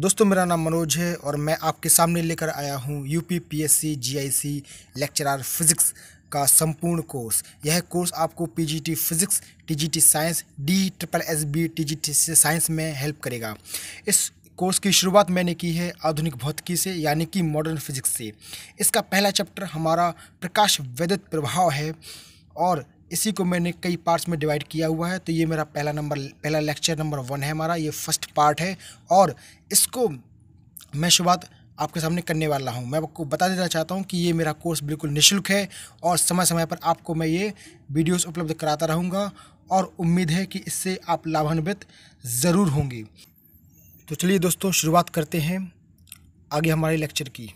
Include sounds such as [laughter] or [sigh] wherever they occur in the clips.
दोस्तों मेरा नाम मनोज है और मैं आपके सामने लेकर आया हूँ U P P S C G I C lecturer physics का संपूर्ण कोर्स यह कोर्स आपको P G T physics T G T science D triple S B T G T science में हेल्प करेगा इस कोर्स की शुरुआत मैंने की है आधुनिक भौतिकी से यानी कि मॉडर्न फिजिक्स से इसका पहला चैप्टर हमारा प्रकाश वैद्युत प्रभाव है और इसी को मैंने कई पार्ट्स में डिवाइड किया हुआ है तो ये मेरा पहला नंबर पहला लेक्चर नंबर वन है हमारा ये फर्स्ट पार्ट है और इसको मैं शुरुआत आपके सामने करने वाला हूँ मैं आपको बता देना चाहता हूँ कि ये मेरा कोर्स बिल्कुल निःशुल्क है और समय समय पर आपको मैं ये वीडियोस उपलब्ध कराता रहूँगा और उम्मीद है कि इससे आप लाभान्वित ज़रूर होंगे तो चलिए दोस्तों शुरुआत करते हैं आगे हमारे लेक्चर की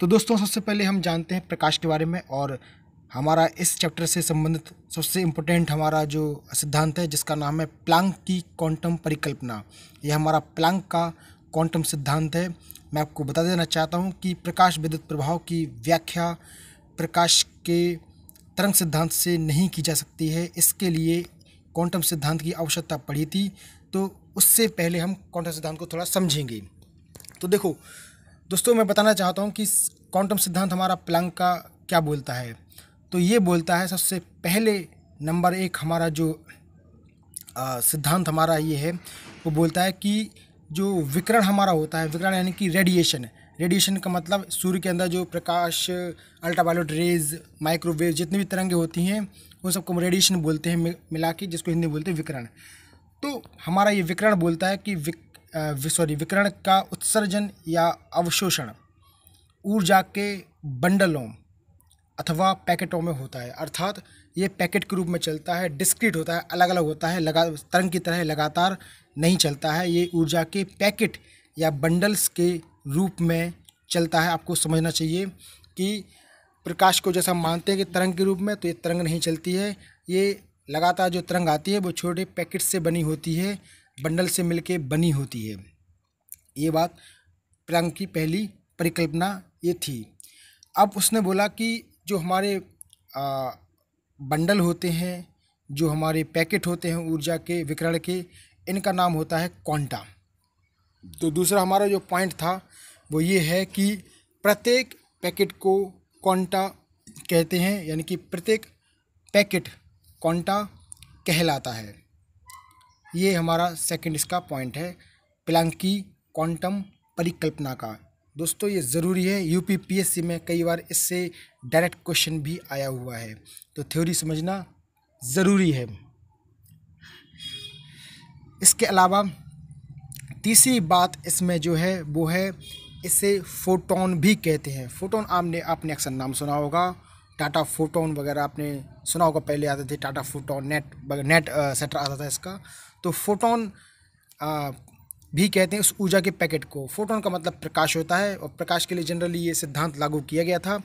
तो दोस्तों सबसे पहले हम जानते हैं प्रकाश के बारे में और हमारा इस चैप्टर से संबंधित सबसे इम्पोर्टेंट हमारा जो सिद्धांत है जिसका नाम है प्लांक की क्वांटम परिकल्पना यह हमारा प्लांक का क्वांटम सिद्धांत है मैं आपको बता देना चाहता हूँ कि प्रकाश विद्युत प्रभाव की व्याख्या प्रकाश के तरंग सिद्धांत से नहीं की जा सकती है इसके लिए क्वांटम सिद्धांत की आवश्यकता पड़ी थी तो उससे पहले हम क्वांटम सिद्धांत को थोड़ा समझेंगे तो देखो दोस्तों मैं बताना चाहता हूँ कि क्वांटम सिद्धांत हमारा प्लंग का क्या बोलता है तो ये बोलता है सबसे पहले नंबर एक हमारा जो सिद्धांत हमारा ये है वो बोलता है कि जो विकरण हमारा होता है विकरण यानी कि रेडिएशन रेडिएशन का मतलब सूर्य के अंदर जो प्रकाश अल्ट्रावायलेट रेज माइक्रोवेव जितनी भी तरंगें होती हैं उन सबको हम रेडिएशन बोलते हैं मिला के जिसको हिंदी बोलते हैं विकरण तो हमारा ये विकरण बोलता है कि विक सॉरी विकरण का उत्सर्जन या अवशोषण ऊर्जा के बंडलों अथवा पैकेटों में होता है अर्थात ये पैकेट के रूप में चलता है डिस्क्रीट होता है अलग अलग होता है लगा तरंग की तरह लगातार नहीं चलता है ये ऊर्जा के पैकेट या बंडल्स के रूप में चलता है आपको समझना चाहिए कि प्रकाश को जैसा मानते हैं कि तरंग के रूप में तो ये तरंग नहीं चलती है ये लगातार जो तरंग आती है वो छोटे पैकेट से बनी होती है बंडल से मिलकर बनी होती है ये बात प्रियंक की पहली परिकल्पना ये थी अब उसने बोला कि जो हमारे आ, बंडल होते हैं जो हमारे पैकेट होते हैं ऊर्जा के विकरण के इनका नाम होता है क्वांटा तो दूसरा हमारा जो पॉइंट था वो ये है कि प्रत्येक पैकेट को क्वांटा कहते हैं यानी कि प्रत्येक पैकेट क्वांटा कहलाता है ये हमारा सेकंड इसका पॉइंट है प्लांकी क्वांटम परिकल्पना का दोस्तों ये ज़रूरी है यूपीपीएससी में कई बार इससे डायरेक्ट क्वेश्चन भी आया हुआ है तो थ्योरी समझना ज़रूरी है इसके अलावा तीसरी बात इसमें जो है वो है इसे फोटोन भी कहते हैं फोटोन आपने आपने अक्सर नाम सुना होगा टाटा फोटोन वगैरह आपने सुना होगा पहले आते थे टाटा फोटोन नेट नेट सेटर आता था इसका तो फोटोन भी कहते हैं उस ऊर्जा के पैकेट को फोटोन का मतलब प्रकाश होता है और प्रकाश के लिए जनरली ये सिद्धांत लागू किया गया था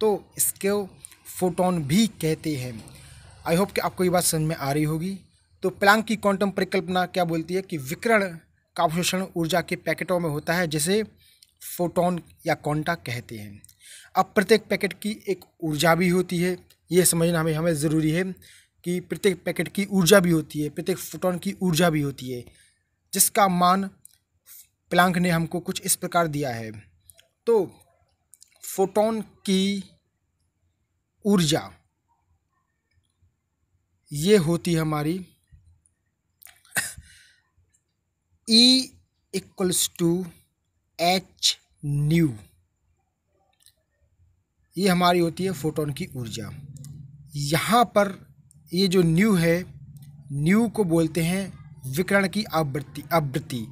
तो इसको फोटोन भी कहते हैं आई होप कि आपको ये बात समझ में आ रही होगी तो प्लांक की क्वांटम परिकल्पना क्या बोलती है कि विकरण का अवशोषण ऊर्जा के पैकेटों में होता है जिसे फोटोन या क्वांटा कहते हैं अब प्रत्येक पैकेट की एक ऊर्जा भी होती है ये समझना हमें हमें ज़रूरी है कि प्रत्येक पैकेट की ऊर्जा भी होती है प्रत्येक फोटोन की ऊर्जा भी होती है जिसका मान प्लांक ने हमको कुछ इस प्रकार दिया है तो फोटोन की ऊर्जा ये होती है हमारी E equals to H nu ये हमारी होती है फोटोन की ऊर्जा यहाँ पर ये जो न्यू है न्यू को बोलते हैं विकरण की आवृत्ति आवृत्ति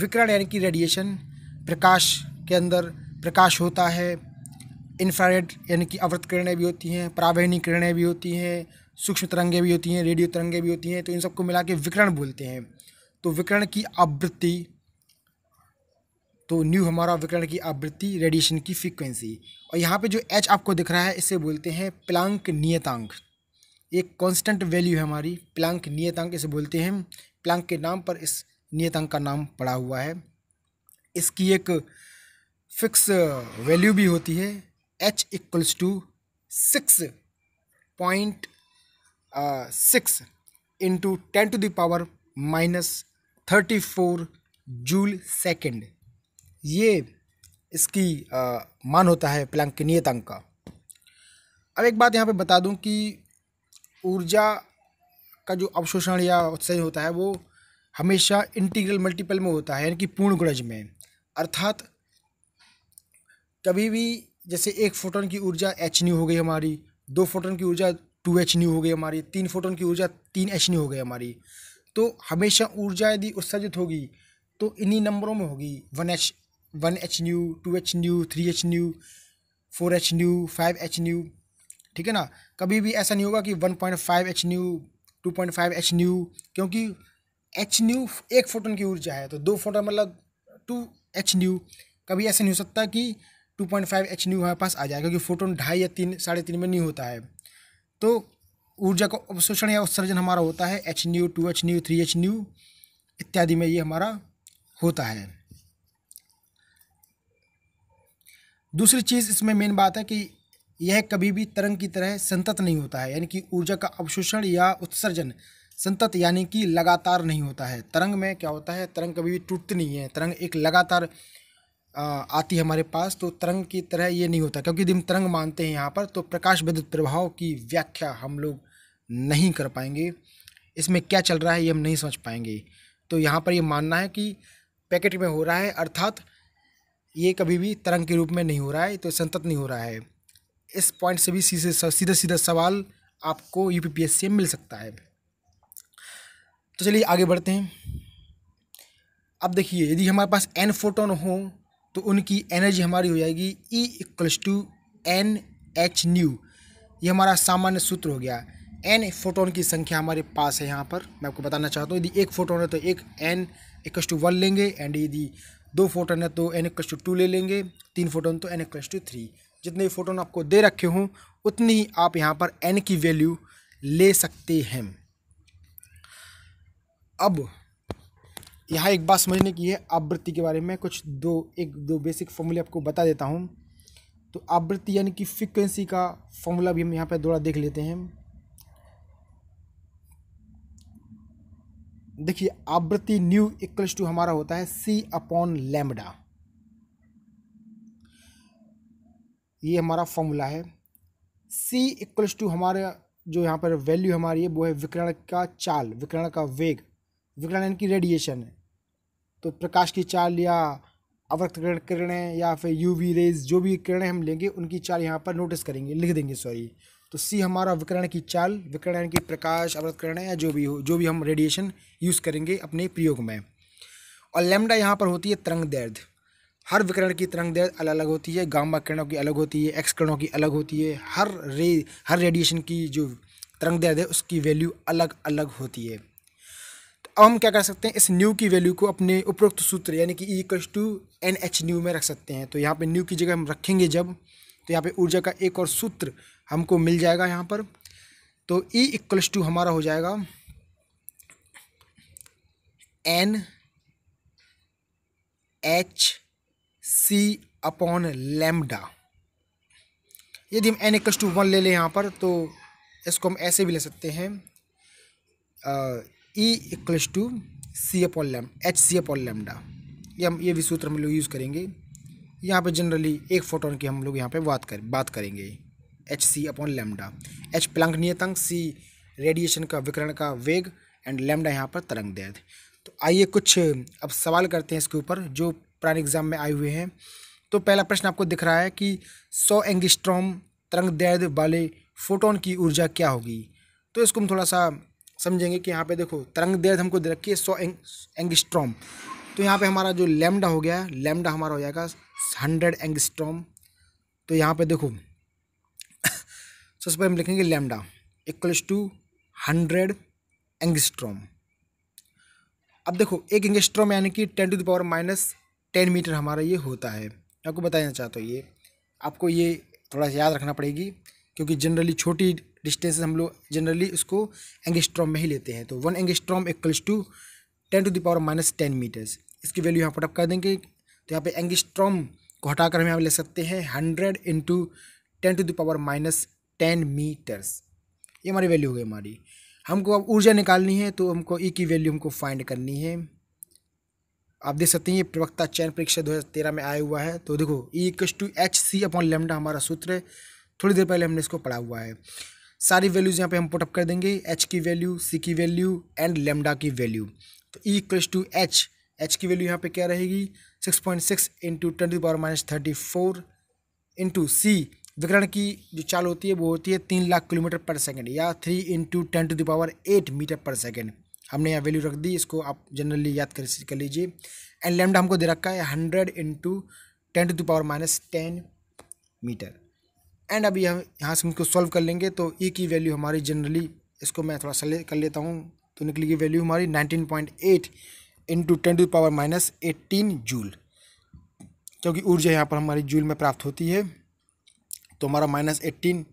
विकरण यानी कि रेडिएशन प्रकाश के अंदर प्रकाश होता है इन्फ्रारेड यानी कि अवृत किरणें भी होती हैं प्रावहनी किरणें भी होती हैं सूक्ष्म तरंगें भी होती हैं रेडियो तरंगें भी होती हैं तो इन सबको मिला के विकरण बोलते हैं तो विकरण की आवृत्ति तो न्यू हमारा विकरण की आवृत्ति रेडिएशन की फ्रीक्वेंसी और यहाँ पे जो एच आपको दिख रहा है इसे बोलते हैं प्लांक नियतांक एक कांस्टेंट वैल्यू है हमारी प्लांक नियतांक इसे बोलते हैं प्लांक के नाम पर इस नियतांक का नाम पड़ा हुआ है इसकी एक फिक्स वैल्यू भी होती है H equals to six point six into ten to the power minus thirty four joule second ये इसकी आ, मान होता है प्लांक के नियतांक का अब एक बात यहाँ पे बता दूँ कि ऊर्जा का जो अवशोषण या उत्सर्जन होता है वो हमेशा इंटीग्रल मल्टीपल में होता है यानी कि पूर्ण गुणज में अर्थात कभी भी जैसे एक फोटोन की ऊर्जा एच न्यू हो गई हमारी दो फोटोन की ऊर्जा टू एच न्यू हो गई हमारी तीन फोटोन की ऊर्जा तीन एच न्यू हो गई हमारी तो हमेशा ऊर्जा यदि उत्सर्जित होगी तो इन्हीं नंबरों में होगी one H one H nu two H nu three H nu four H nu five H nu ठीक है ना कभी भी ऐसा नहीं होगा कि one point five H nu two point five H nu क्योंकि एच न्यू एक फोटोन की ऊर्जा है तो दो फोटोन मतलब टू एच न्यू कभी ऐसा नहीं हो सकता कि two point five H nu हमारे पास आ जाए क्योंकि फोटोन ढाई या तीन साढ़े तीन में नहीं होता है तो ऊर्जा का अवशोषण या उत्सर्जन हमारा होता है H nu two H nu three H nu इत्यादि में ये हमारा होता है दूसरी चीज़ इसमें मेन बात है कि यह कभी भी तरंग की तरह संतत नहीं होता है यानी कि ऊर्जा का अवशोषण या उत्सर्जन संतत यानी कि लगातार नहीं होता है तरंग में क्या होता है तरंग कभी भी टूटती नहीं है तरंग एक लगातार आती है हमारे पास तो तरंग की तरह ये नहीं होता क्योंकि हम तरंग मानते हैं यहाँ पर तो प्रकाश विद्युत प्रभाव की व्याख्या हम लोग नहीं कर पाएंगे इसमें क्या चल रहा है ये हम नहीं समझ पाएंगे तो यहाँ पर ये मानना है कि पैकेट में हो रहा है अर्थात ये कभी भी तरंग के रूप में नहीं हो रहा है तो संतत नहीं हो रहा है इस पॉइंट से भी सीधे सीधा सीधा सवाल आपको यू पी से मिल सकता है तो चलिए आगे बढ़ते हैं अब देखिए यदि हमारे पास एन फोटोन हो तो उनकी एनर्जी हमारी हो जाएगी E equals to N H nu ये हमारा सामान्य सूत्र हो गया एन फोटोन की संख्या हमारे पास है यहाँ पर मैं आपको बताना चाहता हूँ यदि एक फोटोन है तो एक एन इक्वल्स टू वन लेंगे एंड यदि दो फोटोन है तो एन इक्वल्स टू टू ले लेंगे तीन फोटोन तो एन इक्वल्स टू थ्री जितने भी फ़ोटोन आपको दे रखे हों उतनी ही आप यहाँ पर एन की वैल्यू ले सकते हैं अब यहाँ एक बात समझने की है आवृत्ति के बारे में कुछ दो एक दो बेसिक फॉर्मूले आपको बता देता हूँ तो आवृत्ति यानी कि फ्रिक्वेंसी का फॉर्मूला भी हम यहाँ पर थोड़ा देख लेते हैं देखिए आवृत्ति न्यू इक्वल्स टू हमारा होता है सी अपॉन लेमडा ये हमारा फॉर्मूला है सी इक्वल्स टू हमारे जो यहाँ पर वैल्यू हमारी है वो है विकरण का चाल विकरण का वेग विकरण इनकी रेडिएशन है तो प्रकाश की चाल या अवरक्त किरणें या फिर यूवी रेज जो भी किरणें हम लेंगे उनकी चाल यहाँ पर नोटिस करेंगे लिख देंगे सॉरी तो सी हमारा विकरण की चाल विकरण यानी कि प्रकाश अवरक्त किरणें या जो भी हो जो भी हम रेडिएशन यूज़ करेंगे अपने प्रयोग में और लेमडा यहाँ पर होती है तरंग दर्द हर विकरण की तरंग दैर अलग अलग होती है गामा किरणों की अलग होती है एक्स किरणों की अलग होती है हर रे हर रेडिएशन की जो तरंग दैर है उसकी वैल्यू अलग अलग होती है तो अब हम क्या कर सकते हैं इस न्यू की वैल्यू को अपने उपरोक्त सूत्र यानी कि E equals to N H nu में रख सकते हैं तो यहाँ पर न्यू की जगह हम रखेंगे जब तो यहाँ पर ऊर्जा का एक और सूत्र हमको मिल जाएगा यहाँ पर तो ई इक्वल्स टू हमारा हो जाएगा N H C upon lambda यदि हम एन एक्स टू वन ले लें यहाँ पर तो इसको हम ऐसे भी ले सकते हैं E equals to C upon लेम एच सी अपॉन लेमडा ये हम ये भी सूत्र हम लोग यूज़ करेंगे यहाँ पे जनरली एक फोटोन की हम लोग यहाँ पे बात कर बात करेंगे H C upon lambda H Planck नियतंक सी रेडिएशन का विकरण का वेग एंड लेमडा यहाँ पर तरंग दैर्घ्य तो आइए कुछ अब सवाल करते हैं इसके ऊपर जो प्राणी एग्जाम में आए हुए हैं तो पहला प्रश्न आपको दिख रहा है कि सौ एंगिस्ट्रॉम तरंग दैर्द वाले फोटोन की ऊर्जा क्या होगी तो इसको हम थोड़ा सा समझेंगे कि यहाँ पे देखो तरंग दैर्द हमको दे रखी है सौ एंग एंगस्ट्रॉम तो यहाँ पे हमारा जो लेमडा हो गया लेमडा हमारा हो जाएगा हंड्रेड एंगस्ट्रॉम तो यहाँ पे देखो [coughs] सबसे पहले हम लिखेंगे lambda equals to hundred angstrom अब देखो एक एंगस्ट्रॉम यानी कि ten to the power minus ten metre हमारा ये होता है मैं आपको बताना चाहता हूँ ये आपको ये थोड़ा सा याद रखना पड़ेगी क्योंकि जनरली छोटी डिस्टेंस हम लोग जनरली उसको एंगस्ट्रॉम में ही लेते हैं तो one angstrom equals to ten to the power minus ten metres इसकी वैल्यू यहाँ पुटअप कर देंगे तो यहाँ पे एंगस्ट्रॉम को हटा कर हम यहाँ ले सकते हैं hundred into ten to the power minus ten metres ये हमारी वैल्यू हो गई हमारी हमको अब ऊर्जा निकालनी है तो हमको ई e की वैल्यू हमको फाइंड करनी है आप देख सकते हैं ये प्रवक्ता चयन परीक्षा दो हज़ार तेरह में आया हुआ है तो देखो E equals to H C upon lambda हमारा सूत्र है थोड़ी देर पहले हमने इसको पढ़ा हुआ है सारी वैल्यूज़ यहाँ पे हम पुटअप कर देंगे एच की वैल्यू सी की वैल्यू एंड लेमडा की वैल्यू तो E equals to H H की वैल्यू यहाँ पे क्या रहेगी six point six into twenty power minus thirty four into C विकरण की जो चाल होती है वो होती है तीन लाख किलोमीटर पर सेकेंड या three into ten to the power eight metre पर सेकेंड हमने यहाँ वैल्यू रख दी इसको आप जनरली याद कर लीजिए एंड लेमडा हमको दे रखा है hundred into ten to the power minus ten metre and अभी हम यहाँ से हमको सॉल्व कर लेंगे तो ई e की वैल्यू हमारी जनरली इसको मैं थोड़ा सा कर लेता हूँ तो निकली की वैल्यू हमारी nineteen point eight into ten to power minus eighteen joule क्योंकि ऊर्जा यहाँ पर हमारी जूल में प्राप्त होती है तो हमारा माइनस एट्टीन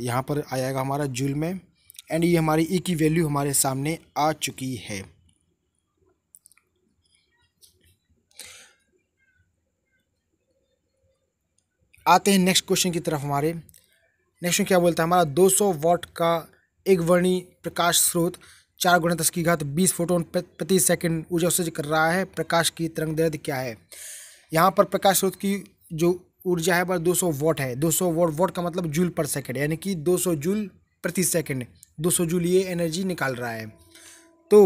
यहाँ पर आ जाएगा हमारा जूल में एंड ये हमारी ई e की वैल्यू हमारे सामने आ चुकी है आते हैं नेक्स्ट क्वेश्चन की तरफ हमारे नेक्स्ट क्वेश्चन क्या बोलता है हमारा 200 वॉट का एक वर्णी प्रकाश स्रोत चार गुणा दस की घात बीस फोटोन प्रति सेकंड ऊर्जा उत्सर्जित कर रहा है प्रकाश की तरंग दर्द क्या है यहाँ पर प्रकाश स्रोत की जो ऊर्जा है वह 200 वॉट है 200 वॉट वॉट का मतलब जूल पर सेकंड यानी कि 200 जूल प्रति सेकंड सौ जूल ये एनर्जी निकाल रहा है तो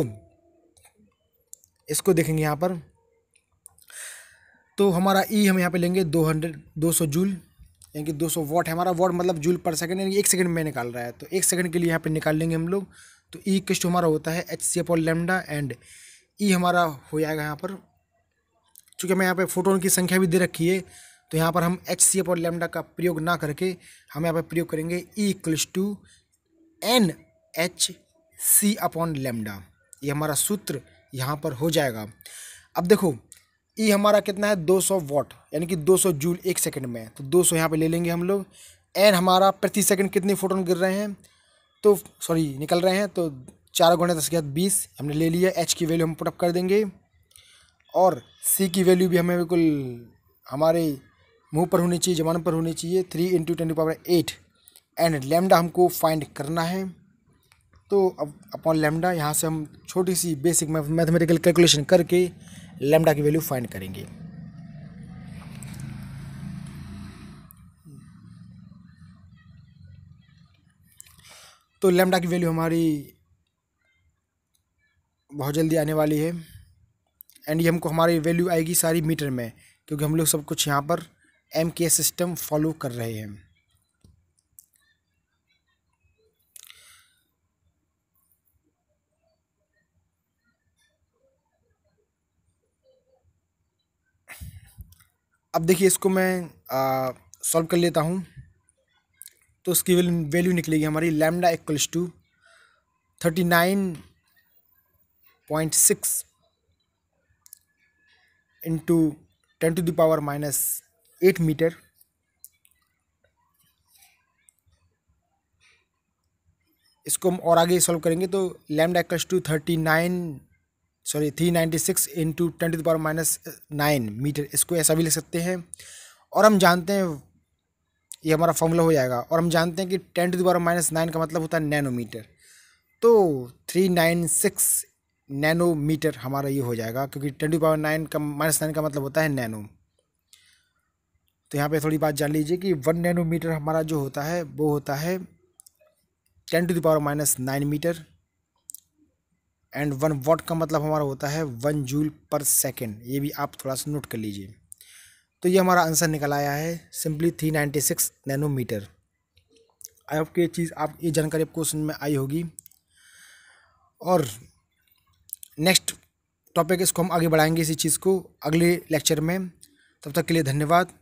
इसको देखेंगे यहाँ पर तो हमारा ई e हम यहाँ पे लेंगे दो हंड्रेड दो सौ जूल यानी कि दो सौ वॉट है हमारा वॉट मतलब जूल पर सेकेंड यानी एक सेकंड में निकाल रहा है तो एक सेकंड के लिए यहाँ पे निकाल लेंगे हम लोग तो ई e किस्ट हमारा होता है एच सी और लेमडा एंड ई e हमारा हो जाएगा यहाँ पर चूँकि हमें यहाँ पर फोटोन की संख्या भी दे रखी है तो यहाँ पर हम एच सी और लेमडा का प्रयोग ना करके हम यहाँ पर प्रयोग करेंगे E equals to N H C upon lambda ये हमारा सूत्र यहाँ पर हो जाएगा अब देखो ई e हमारा कितना है 200 वॉट यानी कि 200 जूल एक सेकंड में तो 200 सौ यहाँ पर ले लेंगे हम लोग एन हमारा प्रति सेकंड कितने फोटोन गिर रहे हैं तो सॉरी निकल रहे हैं तो चार गुणा दस गया बीस हमने ले लिया एच की वैल्यू हम पुटअप कर देंगे और सी की वैल्यू भी हमें बिल्कुल हमारे मुंह पर होनी चाहिए जमान पर होनी चाहिए three into ten power eight and lambda हमको फाइंड करना है तो अब अपॉन लेमडा यहाँ से हम छोटी सी बेसिक मैथमेटिकल कैलकुलेशन करके लेमडा की वैल्यू फाइंड करेंगे तो लेमडा की वैल्यू हमारी बहुत जल्दी आने वाली है एंड ये हमको हमारी वैल्यू आएगी सारी मीटर में क्योंकि हम लोग सब कुछ यहाँ पर एम के सिस्टम फॉलो कर रहे हैं अब देखिए इसको मैं सॉल्व कर लेता हूँ तो उसकी वैल्यू निकलेगी हमारी lambda equals to thirty nine point six into ten to the power minus eight metre इसको हम और आगे सॉल्व करेंगे तो lambda equals to thirty nine sorry three ninety six into ten to the power minus nine metre इसको ऐसा भी लिख सकते हैं और हम जानते हैं ये हमारा फॉर्मूला हो जाएगा और हम जानते हैं कि ten to the power minus nine का मतलब होता है नैनोमीटर तो थ्री नाइन सिक्स नैनोमीटर हमारा ये हो जाएगा क्योंकि टेन टू पावर नाइन का माइनस नाइन का मतलब होता है नैनो तो यहाँ पे थोड़ी बात जान लीजिए कि वन नैनोमीटर हमारा जो होता है वो होता है ten to the power minus nine metre and one वॉट का मतलब हमारा होता है वन जूल पर सेकेंड ये भी आप थोड़ा सा नोट कर लीजिए तो ये हमारा आंसर निकल आया है simply three ninety six nanometre I hope ये चीज़ आप ये जानकारी आपको सुन में आई होगी और नेक्स्ट टॉपिक इसको हम आगे बढ़ाएंगे इसी चीज़ को अगले लेक्चर में तब तक के लिए धन्यवाद